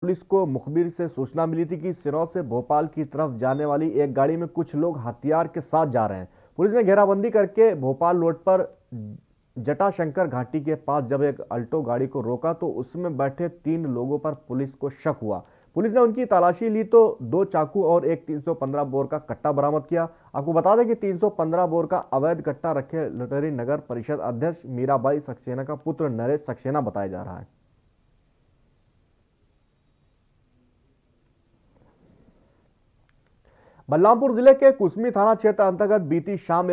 police को मुखबिर से सूचना मिली थी कि सिरौर से भोपाल की तरफ जाने वाली एक गाड़ी में कुछ लोग हथियार के साथ जा रहे हैं पुलिस ने घेराबंदी करके भोपाल रोड पर जटाशंकर घाटी के पास जब एक अल्टो गाड़ी को रोका तो उसमें बैठे तीन लोगों पर पुलिस को शक हुआ पुलिस ने उनकी तलाशी ली तो दो चाकू और एक 315 बोर का कट्टा बरामद किया आपको बता दें कि 315 बोर का अवैध कट्टा रखे लटरी नगर परिषद अध्यक्ष मीराबाई सक्सेना का पुत्र नरेश सक्सेना बताया जा रहा है बलरामपुर जिले के कुसमी थाना क्षेत्र अंतर्गत बीती शाम